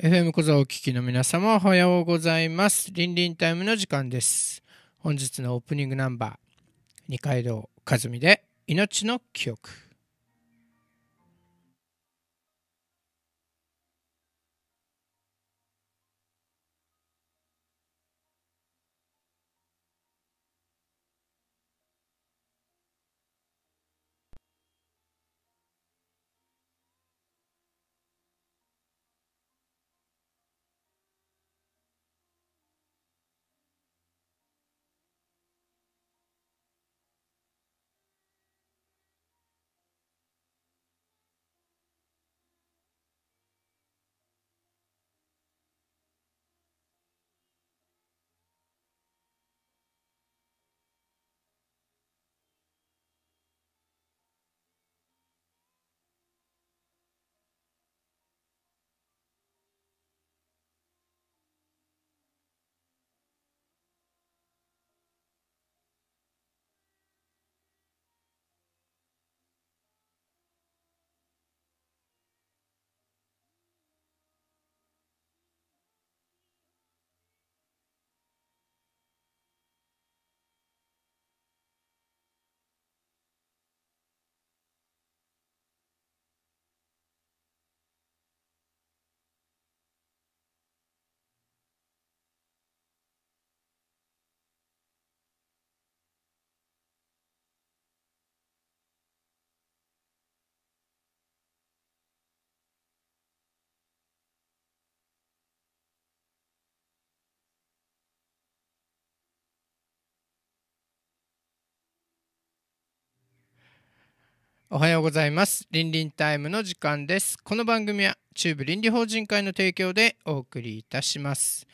FM 小座をお聞きの皆様おはようございます。リンリンタイムの時間です。本日のオープニングナンバー、二階堂和美で命の記憶。おはようございます。リンリンタイムの時間です。この番組は中部倫理法人会の提供でお送りいたします。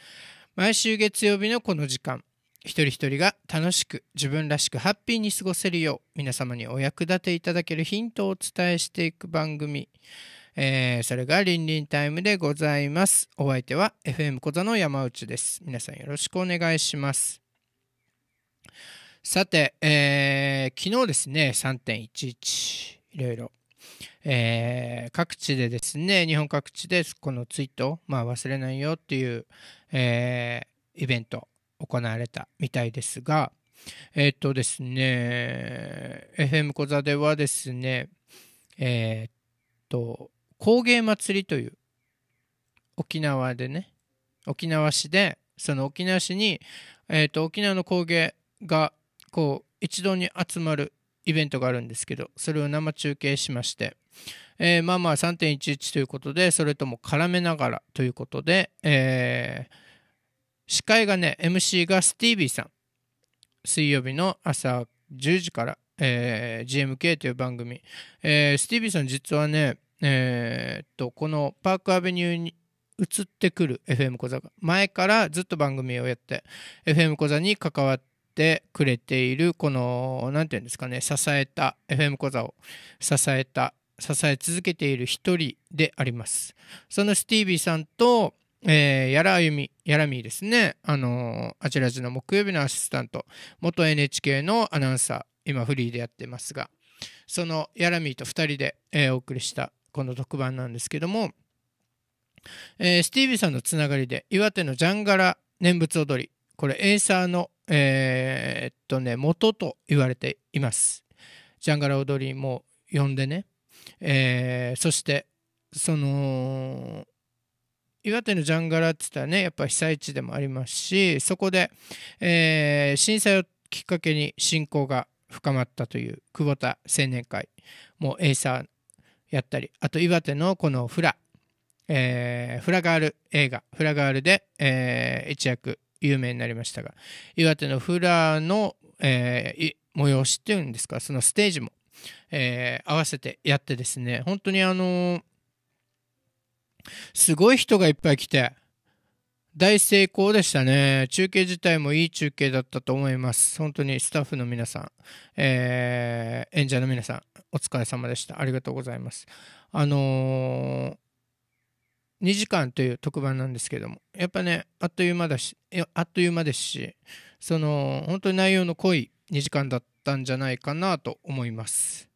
毎週月曜日のこの時間、一人一人が楽しく自分らしくハッピーに過ごせるよう皆様にお役立ていただけるヒントをお伝えしていく番組、えー、それがリンリンタイムでございます。お相手は FM 小座の山内です。皆さんよろしくお願いします。さて、えー、昨日ですね、3.11、いろいろ、えー、各地でですね、日本各地でこのツイート、まあ、忘れないよっていう、えー、イベント、行われたみたいですが、えっ、ー、とですね、FM 小座ではですね、えっ、ー、と、工芸祭りという、沖縄でね、沖縄市で、その沖縄市に、えー、と、沖縄の工芸がこう一堂に集まるイベントがあるんですけどそれを生中継しまして、えー、まあまあ3.11ということでそれとも絡めながらということで、えー、司会がね MC がスティービーさん水曜日の朝10時から、えー、GMK という番組、えー、スティービーさん実はねえー、っとこのパークアベニューに移ってくる FM 小座が前からずっと番組をやって FM 小座に関わっててくれているこの何て言うんですかね支えた FM 講座を支えた支え続けている一人であります。そのスティービーさんと、えー、やらあゆみ、やらみですね、あのー、あちらずの木曜日のアシスタント、元 NHK のアナウンサー、今フリーでやってますが、そのやらみと2人で、えー、お送りしたこの特番なんですけども、えー、スティービーさんのつながりで、岩手のジャンガラ念仏踊り、これエイサーのえー、っとね、元と言われています。ジャンガラ踊りも呼んでね、えー、そして、その、岩手のジャンガラって言ったらね、やっぱ被災地でもありますし、そこで、えー、震災をきっかけに信仰が深まったという久保田青年会もエイサーやったり、あと岩手のこのフラ、えー、フラガール映画、フラガールで、えー、一躍有名になりましたが岩手のフラーの、えー、催しっていうんですかそのステージも、えー、合わせてやってですね本当にあのー、すごい人がいっぱい来て大成功でしたね中継自体もいい中継だったと思います本当にスタッフの皆さん、えー、演者の皆さんお疲れ様でしたありがとうございますあの2時間という特番なんですけどもやっぱねあっという間だしあっという間ですしその本当に内容の濃い2時間だったんじゃないかなと思います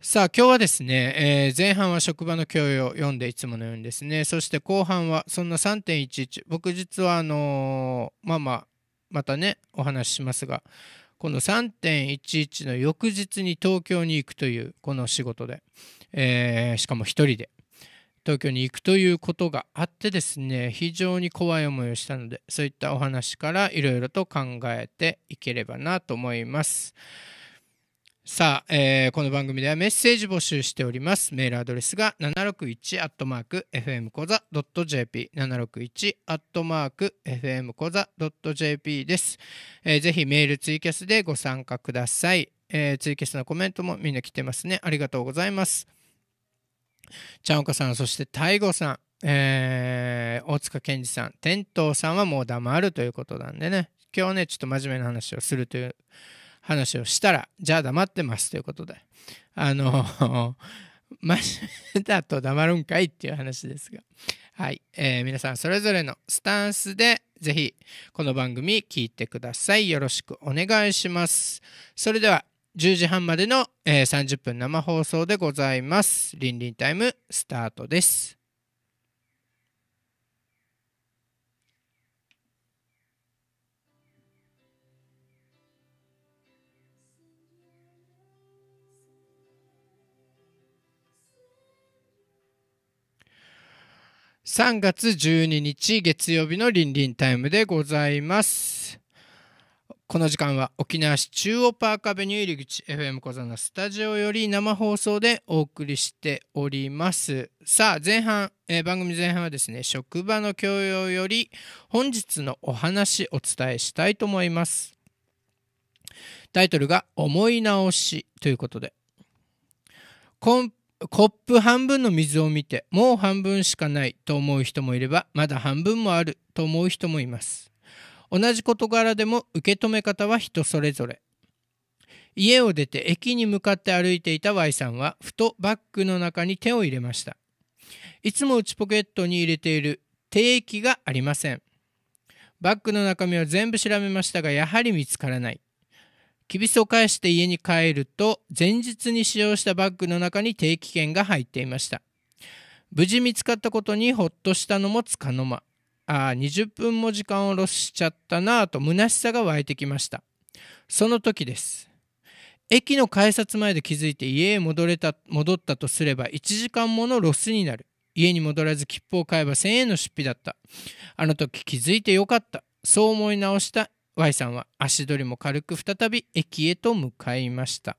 さあ今日はですね、えー、前半は職場の教養を読んでいつものようにですねそして後半はそんな3.11僕実はあのー、まあまあまたねお話ししますがこの3.11の翌日に東京に行くというこの仕事で、えー、しかも1人で東京に行くということがあってですね非常に怖い思いをしたのでそういったお話からいろいろと考えていければなと思います。さあ、えー、この番組ではメッセージ募集しております。メールアドレスが 761-FM コザ .jp 761-FM コザ .jp です、えー。ぜひメールツイキャスでご参加ください、えー。ツイキャスのコメントもみんな来てますね。ありがとうございます。ちゃんおかさん、そして大悟さん、えー、大塚健二さん、天童さんはもう黙るということなんでね、今日ね、ちょっと真面目な話をするという話をしたら、じゃあ黙ってますということで、あの、真面目だと黙るんかいっていう話ですが、はい、えー、皆さんそれぞれのスタンスで、ぜひこの番組聞いてください。よろしくお願いします。それでは10時半までの、えー、30分生放送でございます。りんりんタイムスタートです。3月12日月曜日のりんりんタイムでございます。この時間は沖縄市中央パークアベニュー入り口 FM 小座のスタジオより生放送でお送りしておりますさあ前半、えー、番組前半はですね職場の教養より本日のお話お伝えしたいと思いますタイトルが「思い直し」ということでコップ半分の水を見てもう半分しかないと思う人もいればまだ半分もあると思う人もいます同じ事柄でも受け止め方は人それぞれ家を出て駅に向かって歩いていた Y さんはふとバッグの中に手を入れましたいつも内ポケットに入れている定期がありませんバッグの中身は全部調べましたがやはり見つからないきびすを返して家に帰ると前日に使用したバッグの中に定期券が入っていました無事見つかったことにほっとしたのもつかの間ああ、20分も時間をロスしちゃったなぁと虚しさが湧いてきました。その時です。駅の改札前で気づいて家へ戻れた、戻ったとすれば1時間ものロスになる。家に戻らず切符を買えば1000円の出費だった。あの時気づいてよかった。そう思い直した Y さんは足取りも軽く再び駅へと向かいました。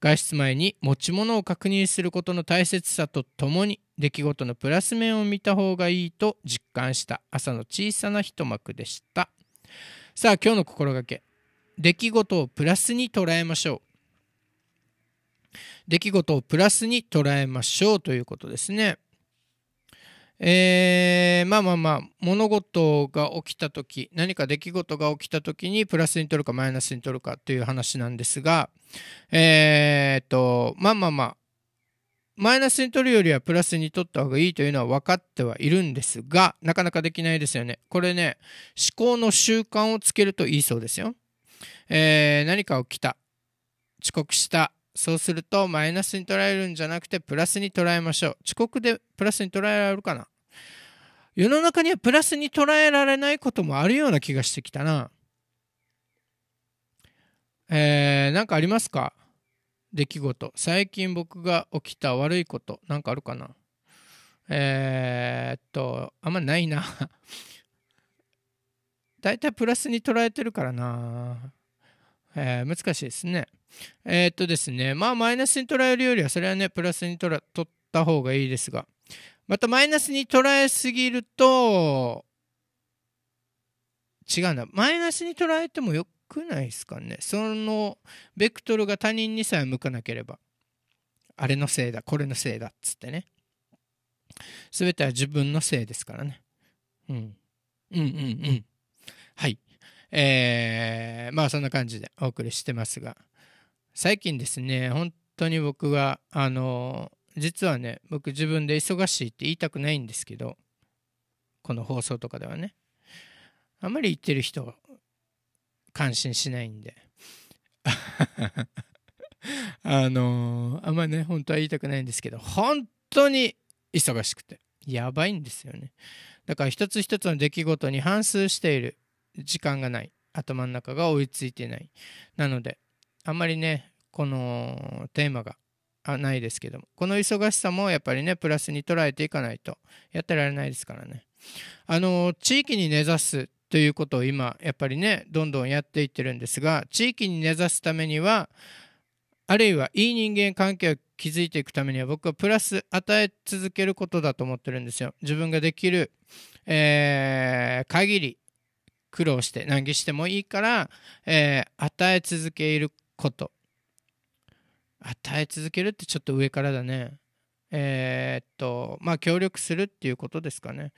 外出前に持ち物を確認することの大切さとともに出来事のプラス面を見た方がいいと実感した朝の小さな一幕でしたさあ今日の心がけ出来事をプラスに捉えましょう出来事をプラスに捉えましょうということですねえー、まあまあまあ物事が起きた時何か出来事が起きた時にプラスに取るかマイナスに取るかという話なんですがえー、っとまあまあまあマイナスに取るよりはプラスに取った方がいいというのは分かってはいるんですが、なかなかできないですよね。これね、思考の習慣をつけるといいそうですよ。えー、何か起きた。遅刻した。そうすると、マイナスに捉えるんじゃなくて、プラスに捉えましょう。遅刻でプラスに捉えられるかな世の中にはプラスに捉えられないこともあるような気がしてきたな。えー、なんかありますか出来事最近僕が起きた悪いことなんかあるかなえー、っとあんまないなだいたいプラスに捉えてるからなえー、難しいですねえー、っとですねまあマイナスに捉えるよりはそれはねプラスにとら取った方がいいですがまたマイナスに捉えすぎると違うなマイナスに捉えてもよくないですかねそのベクトルが他人にさえ向かなければあれのせいだこれのせいだっつってね全ては自分のせいですからね、うん、うんうんうんはいえー、まあそんな感じでお送りしてますが最近ですね本当に僕はあの実はね僕自分で忙しいって言いたくないんですけどこの放送とかではねあまり言ってる人感心しないんで あのー、あんまね本当は言いたくないんですけど本当に忙しくてやばいんですよねだから一つ一つの出来事に反芻している時間がない頭の中が追いついてないなのであんまりねこのテーマがないですけどもこの忙しさもやっぱりねプラスに捉えていかないとやってられないですからねあの地域に根ざすということを今やっぱりねどんどんやっていってるんですが地域に根ざすためにはあるいはいい人間関係を築いていくためには僕はプラス与え続けることだと思ってるんですよ。自分ができる、えー、限り苦労して難儀してもいいから、えー、与え続けること与え続けるってちょっと上からだねえー、っとまあ協力するっていうことですかね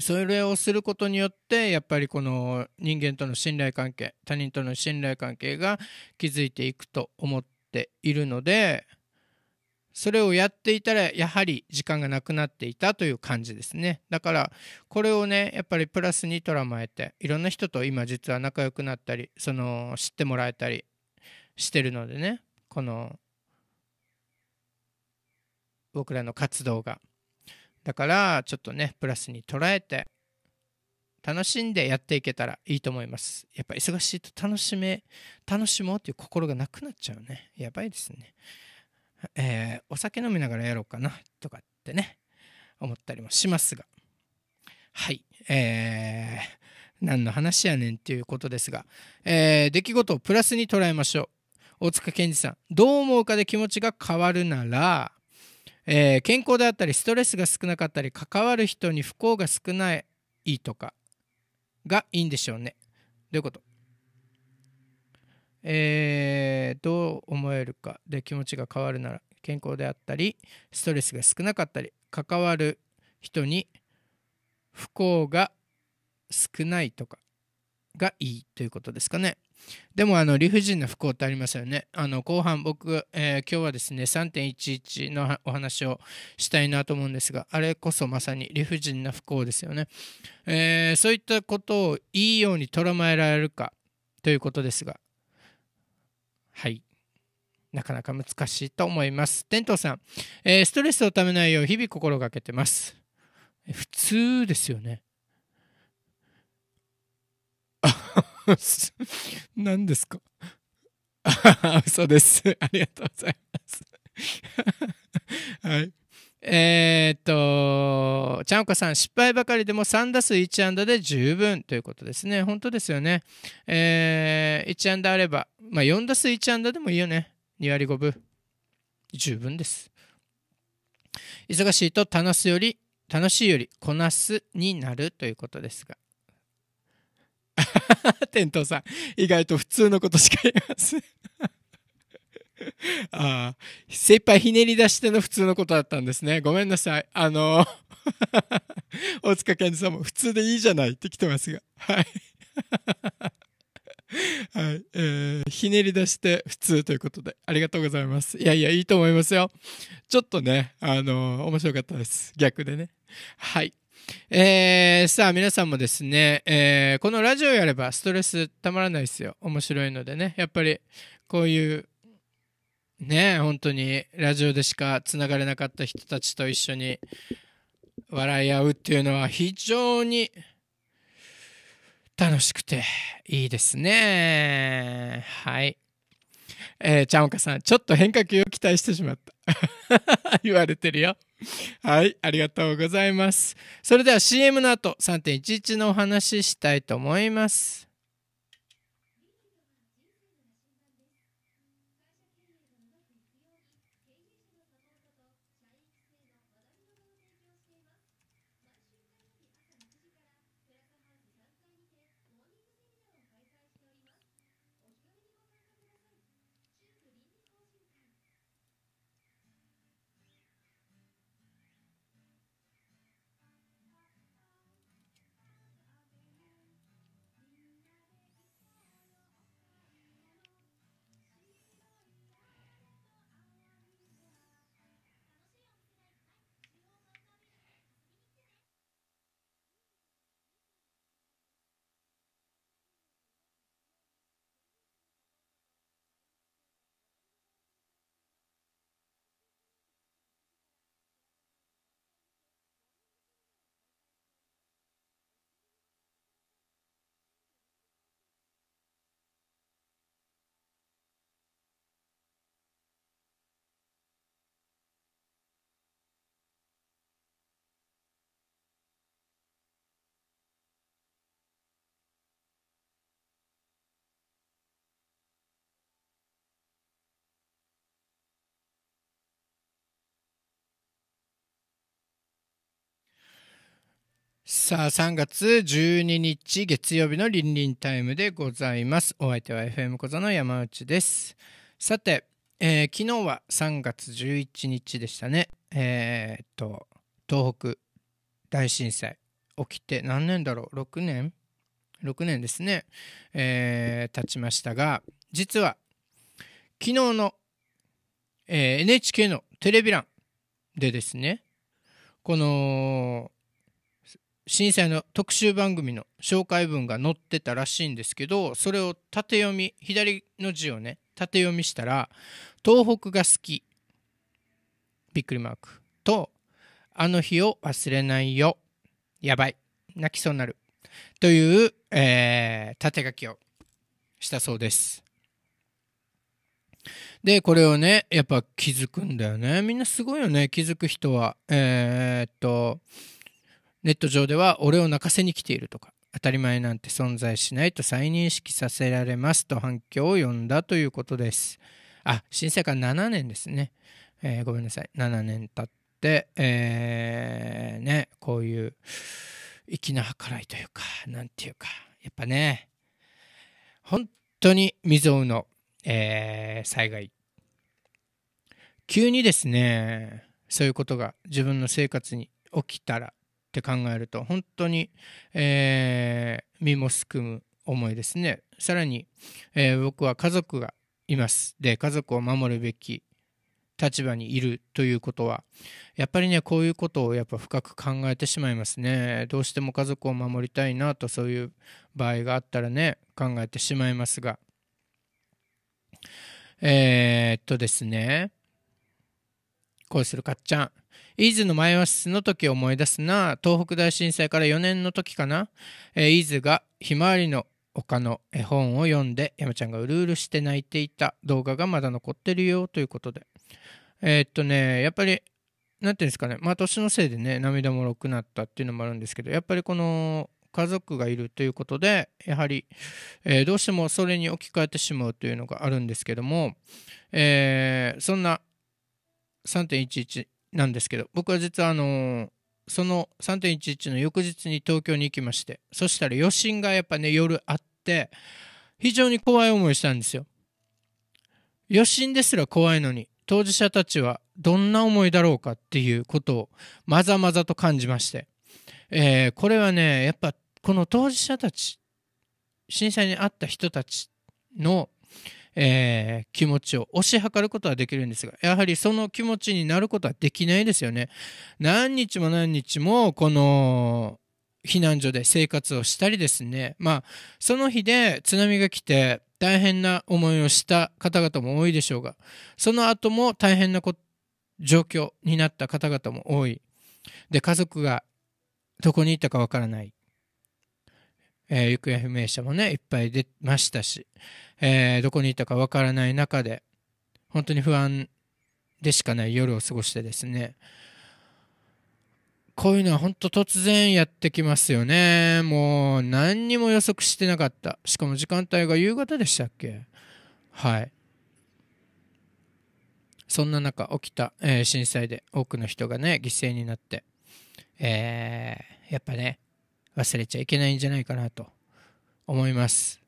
それをすることによってやっぱりこの人間との信頼関係他人との信頼関係が築いていくと思っているのでそれをやっていたらやはり時間がなくなっていたという感じですねだからこれをねやっぱりプラスにとらまえていろんな人と今実は仲良くなったりその知ってもらえたりしてるのでねこの僕らの活動が。だからちょっとねプラスに捉えて楽しんでやっていけたらいいと思いますやっぱ忙しいと楽しめ楽しもうっていう心がなくなっちゃうねやばいですねえー、お酒飲みながらやろうかなとかってね思ったりもしますがはいえー、何の話やねんっていうことですが、えー、出来事をプラスに捉えましょう大塚健二さんどう思うかで気持ちが変わるならえー、健康であったりストレスが少なかったり関わる人に不幸が少ないとかがいいんでしょうねどういうことえー、どう思えるかで気持ちが変わるなら健康であったりストレスが少なかったり関わる人に不幸が少ないとかがいいということですかね。でもあの理不尽な不幸ってありますよね。あの後半僕、えー、今日はですね3.11のお話をしたいなと思うんですがあれこそまさに理不尽な不幸ですよね。えー、そういったことをいいように捉えられるかということですがはいなかなか難しいと思います。テントさん、えー、ストレスをためないよう日々心がけてます。普通ですよね。何ですか 嘘です。ありがとうございます。はい。えー、っと、ちゃんこさん、失敗ばかりでも3打数1安打で十分ということですね。本当ですよね。えー、1安打あれば、まあ、4打数1安打でもいいよね。2割5分。十分です。忙しいと楽すより、楽しいよりこなすになるということですが。店頭さん、意外と普通のことしか言います ああ、精一杯ひねり出しての普通のことだったんですね。ごめんなさい。あのー、大塚健二さんも普通でいいじゃないって来てますが。はい。はい、えー、ひねり出して普通ということで、ありがとうございます。いやいや、いいと思いますよ。ちょっとね、あのー、面白かったです。逆でね。はい。えー、さあ皆さんもですね、えー、このラジオやればストレスたまらないですよ面白いのでねやっぱりこういうね本当にラジオでしかつながれなかった人たちと一緒に笑い合うっていうのは非常に楽しくていいですねはいえー、ちゃんおかさんちょっと変化球を期待してしまった 言われてるよ。はい、ありがとうございます。それでは CM の後、3.11のお話ししたいと思います。さあ、3月12日月曜日のリンリンタイムでございます。お相手は FM 小座の山内です。さて、えー、昨日は3月11日でしたね。えー、っと、東北大震災起きて何年だろう ?6 年 ?6 年ですね。えー、経ちましたが、実は昨日の、えー、NHK のテレビ欄でですね、この震災の特集番組の紹介文が載ってたらしいんですけどそれを縦読み左の字をね縦読みしたら「東北が好き」びっくりマークと「あの日を忘れないよ」やばい泣きそうになるという、えー、縦書きをしたそうです。で、これをね、やっぱ気づくんだよね。みんなすごいよね、気づく人は。えー、っと、ネット上では俺を泣かせに来ているとか当たり前なんて存在しないと再認識させられますと反響を呼んだということです。あ、震災から7年ですね。えー、ごめんなさい。7年経って、えー、ね、こういう粋な計らいというか、なんていうか、やっぱね、本当に未曾有の、えー、災害。急にですね、そういうことが自分の生活に起きたらって考えると本当に、えー、身もすくむ思いですねさらに、えー、僕は家族がいますで家族を守るべき立場にいるということはやっぱりねこういうことをやっぱ深く考えてしまいますねどうしても家族を守りたいなとそういう場合があったらね考えてしまいますがえー、っとですね恋するかっちゃん。イーズの前和室の時を思い出すな。東北大震災から4年の時かな。えー、イーズがひまわりの丘の絵本を読んで、山ちゃんがうるうるして泣いていた動画がまだ残ってるよということで。えー、っとね、やっぱり、なんていうんですかね、まあ年のせいでね、涙もろくなったっていうのもあるんですけど、やっぱりこの家族がいるということで、やはり、えー、どうしてもそれに置き換えてしまうというのがあるんですけども、えー、そんな3.11なんですけど僕は実はあのー、その3.11の翌日に東京に行きましてそしたら余震がやっぱね夜あって非常に怖い思いしたんですよ余震ですら怖いのに当事者たちはどんな思いだろうかっていうことをまざまざと感じまして、えー、これはねやっぱこの当事者たち震災に遭った人たちのえー、気持ちを推し量ることはできるんですが、やはりその気持ちになることはできないですよね。何日も何日も、この、避難所で生活をしたりですね、まあ、その日で津波が来て大変な思いをした方々も多いでしょうが、その後も大変な状況になった方々も多い。で、家族がどこに行ったかわからない。えー、行方不明者もねいっぱい出ましたし、えー、どこにいたかわからない中で本当に不安でしかない夜を過ごしてですねこういうのは本当突然やってきますよねもう何にも予測してなかったしかも時間帯が夕方でしたっけはいそんな中起きた、えー、震災で多くの人がね犠牲になって、えー、やっぱね忘れちゃいけないんじゃないかなと思います。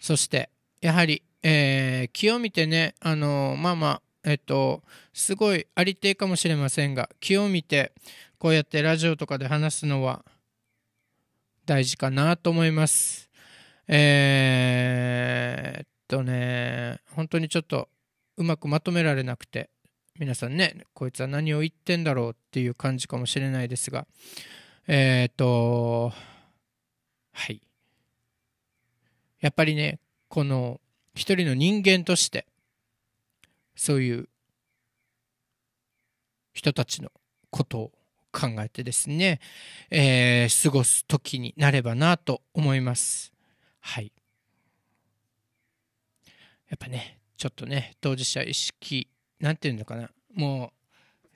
そしてやはり、えー、気を見てねあのまあまあえっと、すごいありていかもしれませんが気を見てこうやってラジオとかで話すのは大事かなと思います。えー、っとね、本当にちょっとうまくまとめられなくて、皆さんね、こいつは何を言ってんだろうっていう感じかもしれないですが、えっ、と、はい。やっぱりね、この一人の人間として、そういう人たちのことを考えてですね、えー、過ごす時になればなと思います。はい。やっぱね、ちょっとね、当事者意識、なんていうのかな、もう、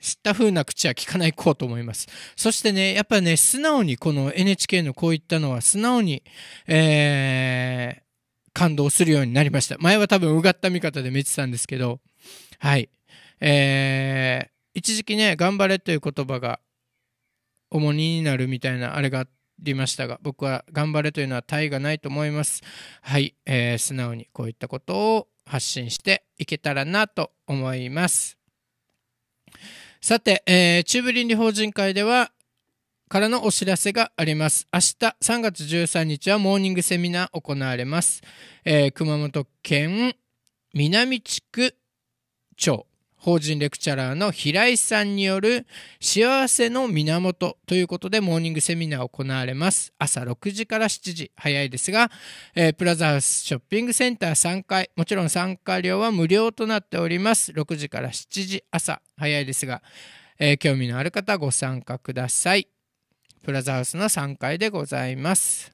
知った風な口は聞かないこうと思います。そしてね、やっぱね、素直にこの NHK のこういったのは素直に、えー、感動するようになりました。前は多分うがった見方で見てたんですけど、はい。えー、一時期ね、頑張れという言葉が重荷になるみたいなあれがありましたが、僕は頑張れというのは大がないと思います。はい。えー、素直にこういったことを発信していけたらなと思います。さて、えー、中部倫理法人会では、からのお知らせがあります。明日3月13日はモーニングセミナー行われます。えー、熊本県南地区町法人レクチャラーの平井さんによる幸せの源ということでモーニングセミナー行われます。朝6時から7時、早いですが、えー、プラザハウスショッピングセンター3階、もちろん参加料は無料となっております。6時から7時、朝、早いですが、えー、興味のある方ご参加ください。プラザハウスの3階でございます。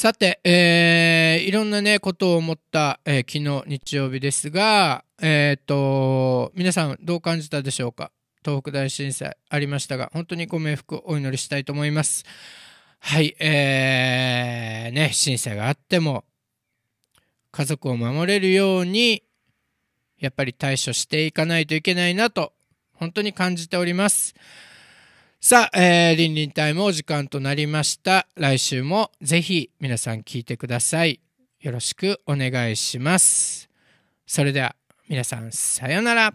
さて、えー、いろんなね、ことを思った、えー、昨日日曜日ですが、えっ、ー、と、皆さんどう感じたでしょうか東北大震災ありましたが、本当にご冥福をお祈りしたいと思います。はい、えー、ね、震災があっても、家族を守れるように、やっぱり対処していかないといけないなと、本当に感じております。さあ、えー、リンリンタイムお時間となりました。来週もぜひ皆さん聞いてください。よろしくお願いします。それでは皆さんさようなら。